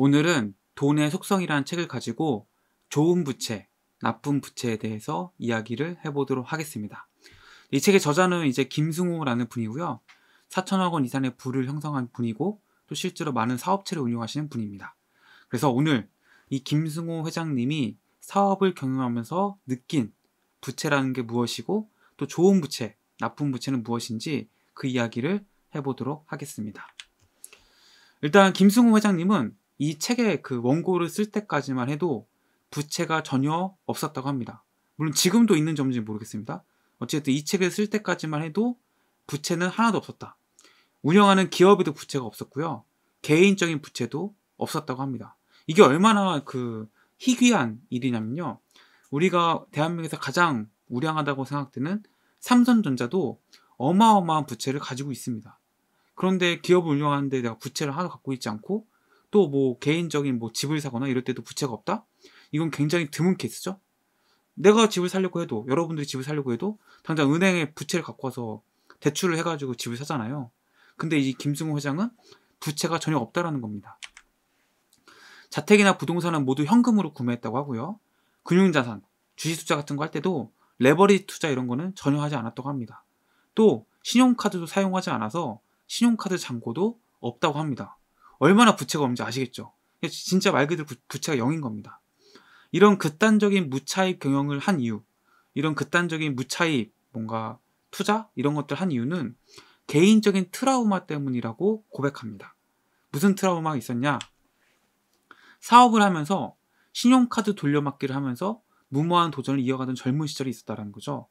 오늘은 돈의 속성이라는 책을 가지고 좋은 부채, 나쁜 부채에 대해서 이야기를 해보도록 하겠습니다. 이 책의 저자는 이제 김승우라는 분이고요. 4천억 원 이상의 부를 형성한 분이고 또 실제로 많은 사업체를 운영하시는 분입니다. 그래서 오늘 이김승우 회장님이 사업을 경영하면서 느낀 부채라는 게 무엇이고 또 좋은 부채, 나쁜 부채는 무엇인지 그 이야기를 해보도록 하겠습니다. 일단 김승우 회장님은 이 책의 그 원고를 쓸 때까지만 해도 부채가 전혀 없었다고 합니다. 물론 지금도 있는 점인지 모르겠습니다. 어쨌든 이 책을 쓸 때까지만 해도 부채는 하나도 없었다. 운영하는 기업에도 부채가 없었고요. 개인적인 부채도 없었다고 합니다. 이게 얼마나 그 희귀한 일이냐면요. 우리가 대한민국에서 가장 우량하다고 생각되는 삼성전자도 어마어마한 부채를 가지고 있습니다. 그런데 기업을 운영하는데 내가 부채를 하나 갖고 있지 않고 또뭐 개인적인 뭐 집을 사거나 이럴 때도 부채가 없다? 이건 굉장히 드문 케이스죠. 내가 집을 살려고 해도 여러분들이 집을 살려고 해도 당장 은행에 부채를 갖고 와서 대출을 해가지고 집을 사잖아요. 근데 이 김승호 회장은 부채가 전혀 없다라는 겁니다. 자택이나 부동산은 모두 현금으로 구매했다고 하고요. 금융자산, 주식 투자 같은 거 할 때도 레버리 투자 이런 거는 전혀 하지 않았다고 합니다. 또 신용카드도 사용하지 않아서 신용카드 잔고도 없다고 합니다. 얼마나 부채가 없는지 아시겠죠? 진짜 말 그대로 부채가 0인 겁니다. 이런 극단적인 무차입 경영을 한 이유, 이런 극단적인 무차입, 뭔가 투자? 이런 것들 한 이유는 개인적인 트라우마 때문이라고 고백합니다. 무슨 트라우마가 있었냐? 사업을 하면서 신용카드 돌려막기를 하면서 무모한 도전을 이어가던 젊은 시절이 있었다는 거죠.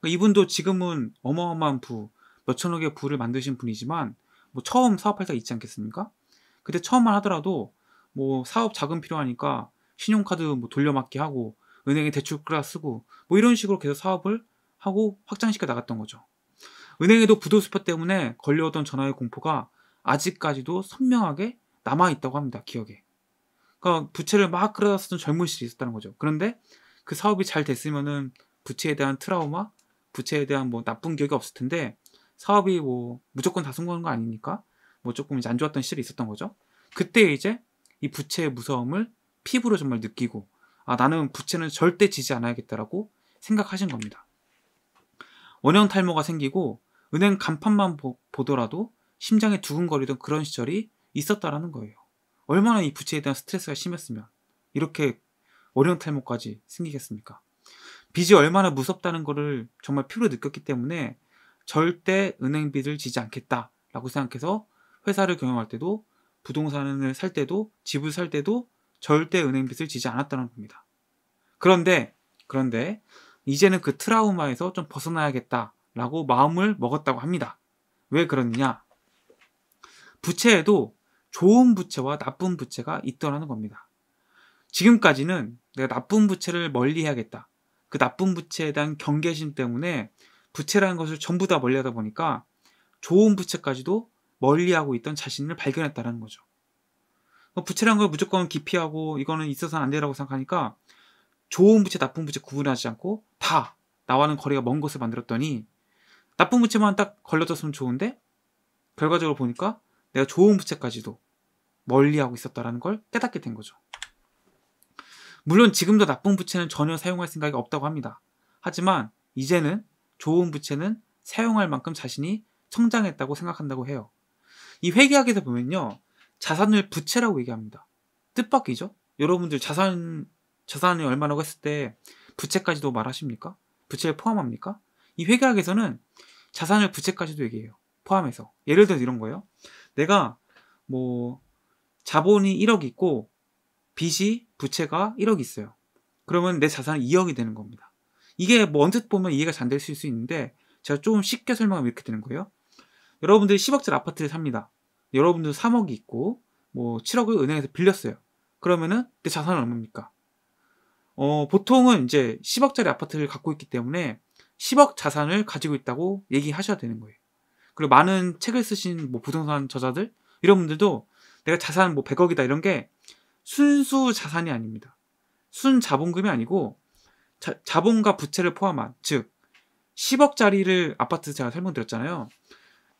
그러니까 이분도 지금은 어마어마한 부, 몇천억의 부를 만드신 분이지만 뭐 처음 사업할 때가 있지 않겠습니까? 그때 처음만 하더라도 뭐 사업 자금 필요하니까 신용카드 뭐 돌려막기 하고 은행에 대출 끌어 쓰고 뭐 이런 식으로 계속 사업을 하고 확장시켜 나갔던 거죠. 은행에도 부도수표 때문에 걸려오던 전화의 공포가 아직까지도 선명하게 남아있다고 합니다. 기억에. 그러니까 부채를 막 끌어다 쓰던 젊은 시절이 있었다는 거죠. 그런데 그 사업이 잘 됐으면은 부채에 대한 트라우마, 부채에 대한 뭐 나쁜 기억이 없을 텐데 사업이 뭐 무조건 다 성공한 거 아니니까 뭐 조금 이제 안 좋았던 시절이 있었던 거죠. 그때 이제 이 부채의 무서움을 피부로 정말 느끼고 아 나는 부채는 절대 지지 않아야겠다라고 생각하신 겁니다. 원형 탈모가 생기고 은행 간판만 보, 보더라도 심장에 두근거리던 그런 시절이 있었다라는 거예요. 얼마나 이 부채에 대한 스트레스가 심했으면 이렇게 원형 탈모까지 생기겠습니까? 빚이 얼마나 무섭다는 거를 정말 피부로 느꼈기 때문에 절대 은행빚을 지지 않겠다라고 생각해서 회사를 경영할 때도 부동산을 살 때도 집을 살 때도 절대 은행 빚을 지지 않았다는 겁니다. 그런데 그런데 이제는 그 트라우마에서 좀 벗어나야겠다라고 마음을 먹었다고 합니다. 왜 그러느냐? 부채에도 좋은 부채와 나쁜 부채가 있더라는 겁니다. 지금까지는 내가 나쁜 부채를 멀리 해야겠다. 그 나쁜 부채에 대한 경계심 때문에 부채라는 것을 전부 다 멀리 하다 보니까 좋은 부채까지도 멀리하고 있던 자신을 발견했다는 거죠. 뭐 부채라는 걸 무조건 기피하고 이거는 있어서는 안 되라고 생각하니까 좋은 부채, 나쁜 부채 구분하지 않고 다 나와는 거리가 먼 것을 만들었더니 나쁜 부채만 딱 걸려졌으면 좋은데 결과적으로 보니까 내가 좋은 부채까지도 멀리하고 있었다라는 걸 깨닫게 된 거죠. 물론 지금도 나쁜 부채는 전혀 사용할 생각이 없다고 합니다. 하지만 이제는 좋은 부채는 사용할 만큼 자신이 성장했다고 생각한다고 해요. 이 회계학에서 보면요. 자산을 부채라고 얘기합니다. 뜻밖이죠? 여러분들 자산, 자산이 얼마라고 했을 때 부채까지도 말하십니까? 부채를 포함합니까? 이 회계학에서는 자산을 부채까지도 얘기해요. 포함해서. 예를 들어서 이런 거예요. 내가 뭐 자본이 1억 있고 빚이 부채가 1억 있어요. 그러면 내 자산은 2억이 되는 겁니다. 이게 뭐 언뜻 보면 이해가 잘 될 수 있는데 제가 조금 쉽게 설명하면 이렇게 되는 거예요. 여러분들이 10억짜리 아파트를 삽니다. 여러분들 3억이 있고 뭐 7억을 은행에서 빌렸어요. 그러면은 내 자산은 얼마입니까? 어, 보통은 이제 10억짜리 아파트를 갖고 있기 때문에 10억 자산을 가지고 있다고 얘기하셔야 되는 거예요. 그리고 많은 책을 쓰신 뭐 부동산 저자들 이런 분들도 내가 자산 뭐 100억이다 이런 게 순수 자산이 아닙니다. 순 자본금이 아니고 자, 본과 부채를 포함한 즉 10억짜리를 아파트 제가 설명드렸잖아요.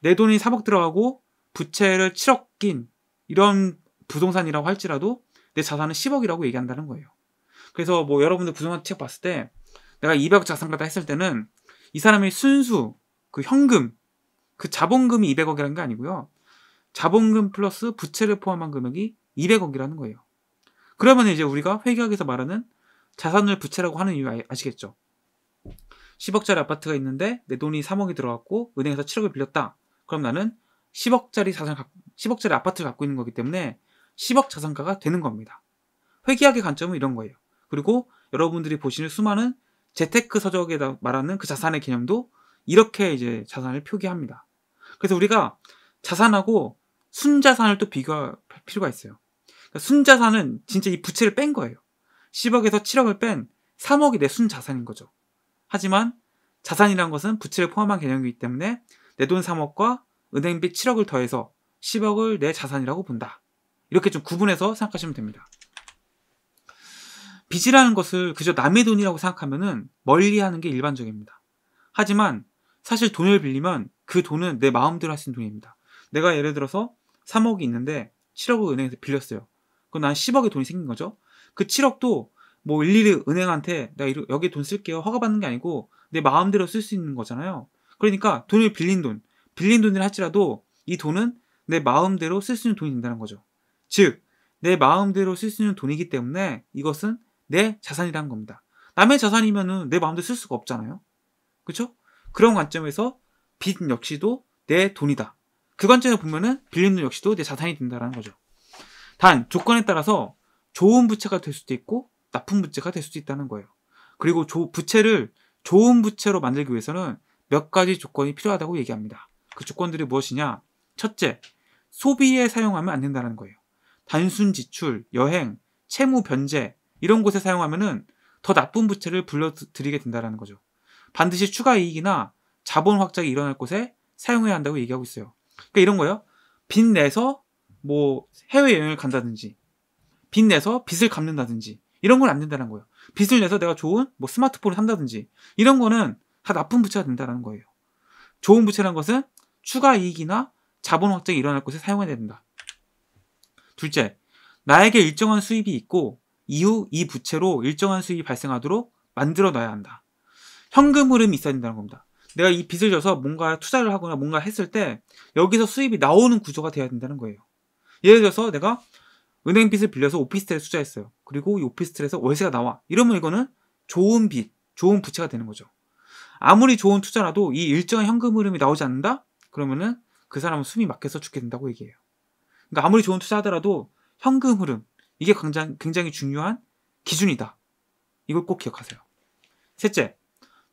내 돈이 3억 들어가고 부채를 7억 낀 이런 부동산이라고 할지라도 내 자산은 10억이라고 얘기한다는 거예요. 그래서 뭐 여러분들 부동산 책 봤을 때 내가 200억 자산 가다 했을 때는 이사람의 순수 그 현금 그 자본금이 200억이라는 게 아니고요. 자본금 플러스 부채를 포함한 금액이 200억이라는 거예요. 그러면 이제 우리가 회계학에서 말하는 자산을 부채라고 하는 이유 아, 아시겠죠? 10억짜리 아파트가 있는데 내 돈이 3억이 들어갔고 은행에서 7억을 빌렸다. 그럼 나는 10억짜리 자산 10억짜리 아파트를 갖고 있는 거기 때문에 10억 자산가가 되는 겁니다. 회계학의 관점은 이런 거예요. 그리고 여러분들이 보시는 수많은 재테크 서적에 말하는 그 자산의 개념도 이렇게 이제 자산을 표기합니다. 그래서 우리가 자산하고 순자산을 또 비교할 필요가 있어요. 그러니까 순자산은 진짜 이 부채를 뺀 거예요. 10억에서 7억을 뺀 3억이 내 순자산인 거죠. 하지만 자산이란 것은 부채를 포함한 개념이기 때문에 내돈 3억과 은행비 7억을 더해서 10억을 내 자산이라고 본다. 이렇게 좀 구분해서 생각하시면 됩니다. 빚이라는 것을 그저 남의 돈이라고 생각하면 멀리하는 게 일반적입니다. 하지만 사실 돈을 빌리면 그 돈은 내 마음대로 할 수 있는 돈입니다. 내가 예를 들어서 3억이 있는데 7억을 은행에서 빌렸어요. 그럼 난 10억의 돈이 생긴 거죠. 그 7억도 뭐 일일이 은행한테 내가 여기 돈 쓸게요 허가 받는 게 아니고 내 마음대로 쓸 수 있는 거잖아요. 그러니까 돈을 빌린 돈, 빌린 돈을 할지라도 이 돈은 내 마음대로 쓸 수 있는 돈이 된다는 거죠. 즉, 내 마음대로 쓸 수 있는 돈이기 때문에 이것은 내 자산이라는 겁니다. 남의 자산이면은 내 마음대로 쓸 수가 없잖아요. 그렇죠? 그런 관점에서 빚 역시도 내 돈이다. 그 관점에 서 보면은 빌린 돈 역시도 내 자산이 된다는 거죠. 단 조건에 따라서 좋은 부채가 될 수도 있고 나쁜 부채가 될 수도 있다는 거예요. 그리고 조, 부채를 좋은 부채로 만들기 위해서는 몇 가지 조건이 필요하다고 얘기합니다. 그 조건들이 무엇이냐? 첫째, 소비에 사용하면 안 된다는 거예요. 단순 지출, 여행, 채무 변제 이런 곳에 사용하면은 더 나쁜 부채를 불러들이게 된다는 거죠. 반드시 추가 이익이나 자본 확장이 일어날 곳에 사용해야 한다고 얘기하고 있어요. 그러니까 이런 거예요. 빚 내서 뭐 해외 여행을 간다든지 빚 내서 빚을 갚는다든지 이런 건 안 된다는 거예요. 빚을 내서 내가 좋은 뭐 스마트폰을 산다든지 이런 거는 다 나쁜 부채가 된다는 거예요. 좋은 부채란 것은 추가 이익이나 자본 확정이 일어날 곳에 사용해야 된다. 둘째, 나에게 일정한 수입이 있고 이후 이 부채로 일정한 수입이 발생하도록 만들어 놔야 한다. 현금 흐름이 있어야 된다는 겁니다. 내가 이 빚을 져서 뭔가 투자를 하거나 뭔가 했을 때 여기서 수입이 나오는 구조가 돼야 된다는 거예요. 예를 들어서 내가 은행 빚을 빌려서 오피스텔에 투자했어요. 그리고 이 오피스텔에서 월세가 나와. 이러면 이거는 좋은 빚, 좋은 부채가 되는 거죠. 아무리 좋은 투자라도 이 일정한 현금 흐름이 나오지 않는다? 그러면은 그 사람은 숨이 막혀서 죽게 된다고 얘기해요. 그러니까 아무리 좋은 투자하더라도 현금 흐름, 이게 굉장히, 굉장히 중요한 기준이다. 이걸 꼭 기억하세요. 셋째,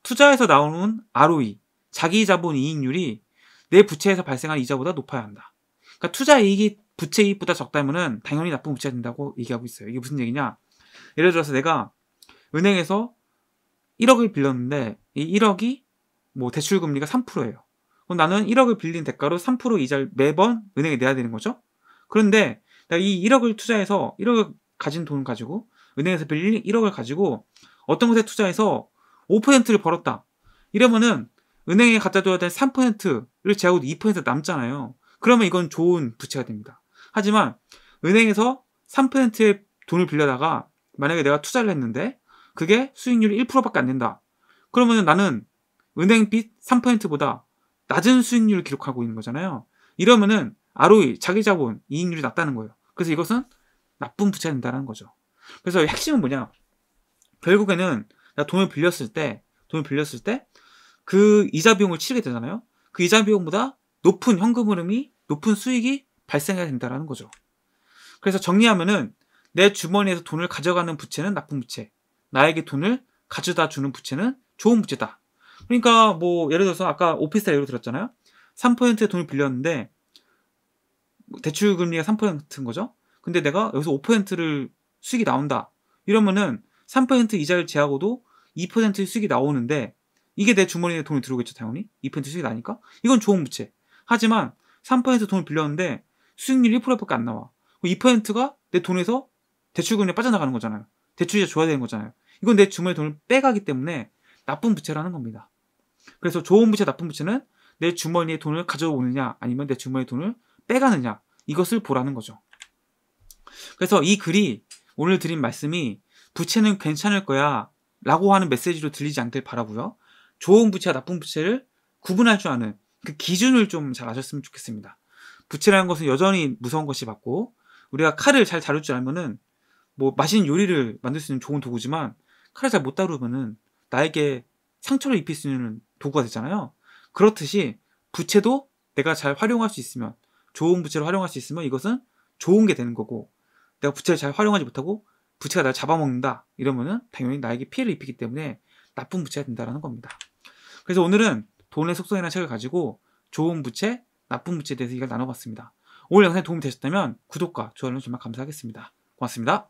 투자에서 나오는 ROE, 자기 자본 이익률이 내 부채에서 발생한 이자보다 높아야 한다. 그러니까 투자 이익이 부채 이익보다 적다면은 당연히 나쁜 부채가 된다고 얘기하고 있어요. 이게 무슨 얘기냐? 예를 들어서 내가 은행에서 1억을 빌렸는데 이 1억이 뭐 대출 금리가 3%예요. 그럼 나는 1억을 빌린 대가로 3% 이자를 매번 은행에 내야 되는 거죠. 그런데 내가 이 1억을 투자해서 1억을 가진 돈을 가지고 은행에서 빌린 1억을 가지고 어떤 곳에 투자해서 5%를 벌었다. 이러면은 은행에 갖다 둬야될 3%를 제하고 2% 남잖아요. 그러면 이건 좋은 부채가 됩니다. 하지만 은행에서 3%의 돈을 빌려다가 만약에 내가 투자를 했는데 그게 수익률이 1%밖에 안 된다. 그러면 나는 은행빚 3%보다 낮은 수익률을 기록하고 있는 거잖아요. 이러면은 ROE, 자기자본, 이익률이 낮다는 거예요. 그래서 이것은 나쁜 부채가 된다는 거죠. 그래서 핵심은 뭐냐? 결국에는 나 돈을 빌렸을 때, 돈을 빌렸을 때 그 이자 비용을 치르게 되잖아요. 그 이자 비용보다 높은 현금 흐름이 높은 수익이 발생해야 된다는 거죠. 그래서 정리하면은 내 주머니에서 돈을 가져가는 부채는 나쁜 부채, 나에게 돈을 가져다 주는 부채는 좋은 부채다. 그러니까 뭐 예를 들어서 아까 오피스텔 예로 들었잖아요. 3%의 돈을 빌렸는데 대출 금리가 3%인 거죠. 근데 내가 여기서 5%를 수익이 나온다. 이러면은 3% 이자를 제하고도 2%의 수익이 나오는데 이게 내 주머니에 돈이 들어오겠죠, 당연히. 2% 수익이 나니까. 이건 좋은 부채. 하지만 3% 돈을 빌렸는데 수익률 1%밖에 안 나와. 2%가 내 돈에서 대출금리에 빠져나가는 거잖아요. 대출이자 줘야 되는 거잖아요. 이건 내 주머니 돈을 빼가기 때문에 나쁜 부채라는 겁니다. 그래서 좋은 부채, 나쁜 부채는 내 주머니에 돈을 가져오느냐 아니면 내 주머니에 돈을 빼가느냐 이것을 보라는 거죠. 그래서 이 글이 오늘 드린 말씀이 부채는 괜찮을 거야 라고 하는 메시지로 들리지 않길 바라고요. 좋은 부채와 나쁜 부채를 구분할 줄 아는 그 기준을 좀 잘 아셨으면 좋겠습니다. 부채라는 것은 여전히 무서운 것이 맞고 우리가 칼을 잘 다룰 줄 알면은 뭐 맛있는 요리를 만들 수 있는 좋은 도구지만 칼을 잘 못 다루면은 나에게 상처를 입힐 수 있는 도구가 되잖아요. 그렇듯이 부채도 내가 잘 활용할 수 있으면 좋은 부채를 활용할 수 있으면 이것은 좋은 게 되는 거고 내가 부채를 잘 활용하지 못하고 부채가 날 잡아먹는다 이러면은 당연히 나에게 피해를 입히기 때문에 나쁜 부채가 된다라는 겁니다. 그래서 오늘은 돈의 속성이라는 책을 가지고 좋은 부채, 나쁜 부채에 대해서 이야기를 나눠봤습니다. 오늘 영상이 도움이 되셨다면 구독과 좋아요는 정말 감사하겠습니다. 고맙습니다.